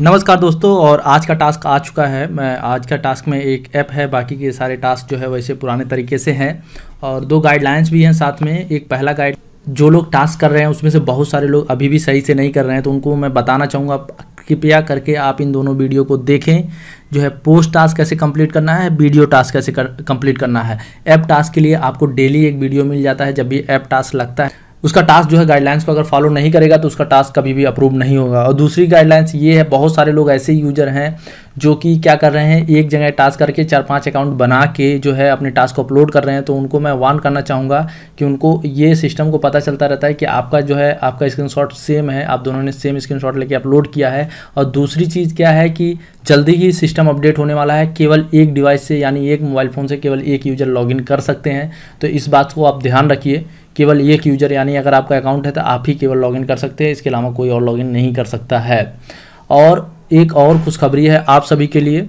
नमस्कार दोस्तों और आज का टास्क आ चुका है मैं आज का टास्क में एक ऐप है बाकी के सारे टास्क जो है वैसे पुराने तरीके से हैं और दो गाइडलाइंस भी हैं साथ में एक पहला गाइड जो लोग टास्क कर रहे हैं उसमें से बहुत सारे लोग अभी भी सही से नहीं कर रहे हैं तो उनको मैं बताना चाहूँगा कृपया करके आप इन दोनों वीडियो को देखें जो है पोस्ट टास्क कैसे कंप्लीट करना है वीडियो टास्क कैसे कर, कंप्लीट करना है ऐप टास्क के लिए आपको डेली एक वीडियो मिल जाता है जब भी ऐप टास्क लगता है उसका टास्क जो है गाइडलाइंस को अगर फॉलो नहीं करेगा तो उसका टास्क कभी भी अप्रूव नहीं होगा और दूसरी गाइडलाइंस ये है बहुत सारे लोग ऐसे यूजर हैं जो कि क्या कर रहे हैं एक जगह टास्क करके चार पाँच अकाउंट बना के जो है अपने टास्क को अपलोड कर रहे हैं तो उनको मैं वार्न करना चाहूँगा कि उनको ये सिस्टम को पता चलता रहता है कि आपका जो है आपका स्क्रीन सेम है आप दोनों ने सेम स्क्रीन लेके अपलोड किया है और दूसरी चीज़ क्या है कि जल्दी ही सिस्टम अपडेट होने वाला है केवल एक डिवाइस से यानी एक मोबाइल फ़ोन से केवल एक यूज़र लॉगिन कर सकते हैं तो इस बात को आप ध्यान रखिए केवल एक यूजर यानी अगर आपका अकाउंट है तो आप ही केवल लॉगिन कर सकते हैं इसके अलावा कोई और लॉगिन नहीं कर सकता है और एक और खुशखबरी है आप सभी के लिए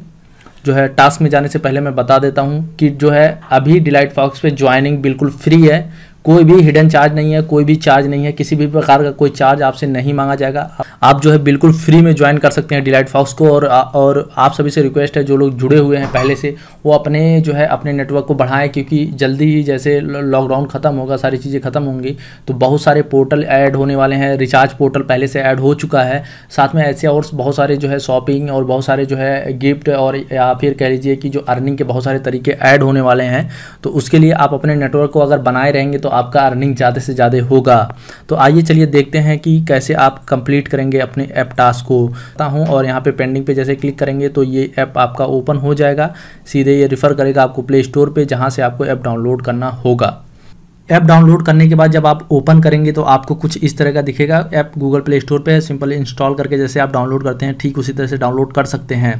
जो है टास्क में जाने से पहले मैं बता देता हूँ कि जो है अभी डिलाइट फॉक्स पे ज्वाइनिंग बिल्कुल फ्री है कोई भी हिडन चार्ज नहीं है कोई भी चार्ज नहीं है किसी भी प्रकार का कोई चार्ज आपसे नहीं मांगा जाएगा आप जो है बिल्कुल फ्री में ज्वाइन कर सकते हैं डिलाइट फॉक्स को और और आप सभी से रिक्वेस्ट है जो लोग जुड़े हुए हैं पहले से वो अपने जो है अपने नेटवर्क को बढ़ाएं क्योंकि जल्दी ही जैसे लॉकडाउन ख़त्म होगा सारी चीज़ें ख़त्म होंगी तो बहुत सारे पोर्टल ऐड होने वाले हैं रिचार्ज पोर्टल पहले से ऐड हो चुका है साथ में ऐसे और बहुत सारे जो है शॉपिंग और बहुत सारे जो है गिफ्ट और या फिर कह लीजिए कि जो अर्निंग के बहुत सारे तरीके ऐड होने वाले हैं तो उसके लिए आप अपने नेटवर्क को अगर बनाए रहेंगे तो आपका अर्निंग ज़्यादा से ज़्यादा होगा तो आइए चलिए देखते हैं कि कैसे आप कंप्लीट करेंगे करेंगे अपने ऐप टास्क को आता हूँ और यहाँ पे पेंडिंग पे जैसे क्लिक करेंगे तो ये ऐप आपका ओपन हो जाएगा सीधे ये रेफ़र करेगा आपको प्ले स्टोर पर जहाँ से आपको ऐप डाउनलोड करना होगा ऐप डाउनलोड करने के बाद जब आप ओपन करेंगे तो आपको कुछ इस तरह का दिखेगा ऐप गूगल प्ले स्टोर पे सिंपल इंस्टॉल करके जैसे आप डाउनलोड करते हैं ठीक उसी तरह से डाउनलोड कर सकते हैं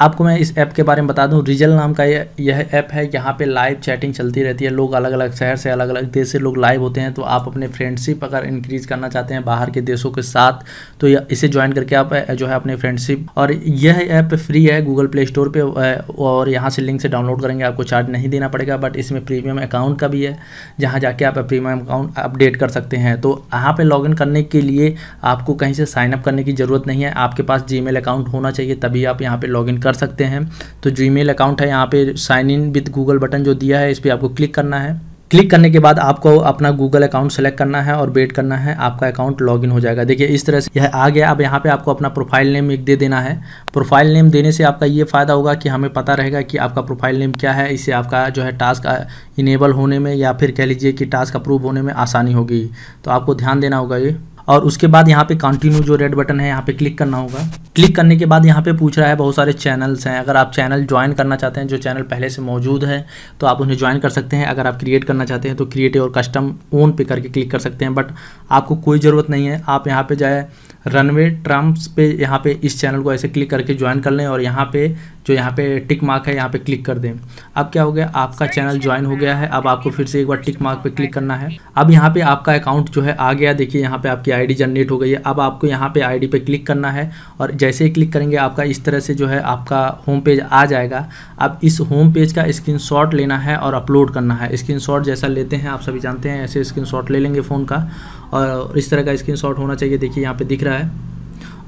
आपको मैं इस ऐप के बारे में बता दूं रिजल नाम का यह, यह ऐप है यहाँ पे लाइव चैटिंग चलती रहती है लोग अलग अलग शहर से अलग अलग देश से लोग लाइव होते हैं तो आप अपने फ्रेंडशिप अगर इंक्रीज करना चाहते हैं बाहर के देशों के साथ तो इसे ज्वाइन करके आप जो है अपने फ्रेंडशिप और यह ऐप फ्री है गूगल प्ले स्टोर पर और यहाँ से लिंक से डाउनलोड करेंगे आपको चार्ज नहीं देना पड़ेगा बट इसमें प्रीमियम अकाउंट का भी है जहाँ जाके आप प्रीमियम अकाउंट अपडेट कर सकते हैं तो यहाँ पर लॉग करने के लिए आपको कहीं से साइनअप करने की ज़रूरत नहीं है आपके पास जी अकाउंट होना चाहिए तभी आप यहाँ पर लॉग कर कर सकते हैं तो जो ईमेल अकाउंट है यहाँ पे sign in with Google button जो दिया है इस पर आपको क्लिक करना है क्लिक करने के बाद आपको अपना गूगल अकाउंट सेलेक्ट करना है और वेट करना है आपका अकाउंट लॉगिन हो जाएगा देखिए इस तरह से यह आ गया अब यहाँ पे आपको अपना प्रोफाइल नेम एक दे देना है प्रोफाइल नेम देने से आपका ये फ़ायदा होगा कि हमें पता रहेगा कि आपका प्रोफाइल नेम क्या है इससे आपका जो है टास्क इनेबल होने में या फिर कह लीजिए कि टास्क अप्रूव होने में आसानी होगी तो आपको ध्यान देना होगा ये और उसके बाद यहाँ पे कंटिन्यू जो रेड बटन है यहाँ पे क्लिक करना होगा क्लिक करने के बाद यहाँ पे पूछ रहा है बहुत सारे चैनल्स हैं अगर आप चैनल ज्वाइन करना चाहते हैं जो चैनल पहले से मौजूद है तो आप उन्हें ज्वाइन कर सकते हैं अगर आप क्रिएट करना चाहते हैं तो क्रिएट और कस्टम ओन पे करके क्लिक कर सकते हैं बट आपको कोई ज़रूरत नहीं है आप यहाँ पर जाए रनवे ट्रम्प पे यहाँ पे इस चैनल को ऐसे क्लिक करके ज्वाइन कर लें और यहाँ पे जो यहाँ पे टिक मार्क है यहाँ पे क्लिक कर दें अब क्या हो गया आपका चैनल ज्वाइन हो गया है अब आपको फिर से एक बार टिक मार्क पे क्लिक करना है अब यहाँ पे आपका अकाउंट जो है आ गया देखिए यहाँ पे आपकी आईडी जनरेट हो गई है अब आपको यहाँ पे आईडी पे क्लिक करना है और जैसे ही क्लिक करेंगे आपका इस तरह से जो है आपका होम पेज आ जाएगा अब इस होम पेज का स्क्रीन लेना है और अपलोड करना है स्क्रीन जैसा लेते हैं आप सभी जानते हैं ऐसे स्क्रीन ले लेंगे फ़ोन का और इस तरह का स्क्रीन होना चाहिए देखिए यहाँ पर दिख रहा है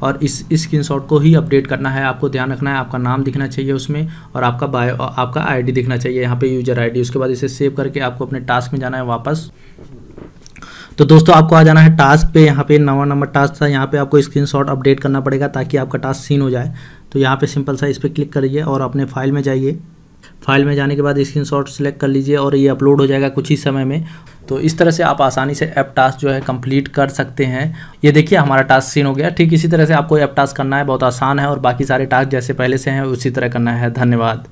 और इस स्क्रीन शॉट को ही अपडेट करना है आपको ध्यान रखना है आपका नाम दिखना चाहिए उसमें और आपका बायो आपका आईडी दिखना चाहिए यहाँ पे यूजर आईडी उसके बाद इसे सेव करके आपको अपने टास्क में जाना है वापस तो दोस्तों आपको आ जाना है टास्क पे यहाँ पे नवा नंबर टास्क था यहाँ पे आपको स्क्रीन अपडेट करना पड़ेगा ताकि आपका टास्क सीन हो जाए तो यहाँ पे सिंपल सा इस पर क्लिक करिए और अपने फाइल में जाइए फाइल में जाने के बाद शॉट सेलेक्ट कर लीजिए और ये अपलोड हो जाएगा कुछ ही समय में तो इस तरह से आप आसानी से ऐप टास्क जो है कंप्लीट कर सकते हैं ये देखिए हमारा टास्क सीन हो गया ठीक इसी तरह से आपको ऐप टास्क करना है बहुत आसान है और बाकी सारे टास्क जैसे पहले से हैं उसी तरह करना है धन्यवाद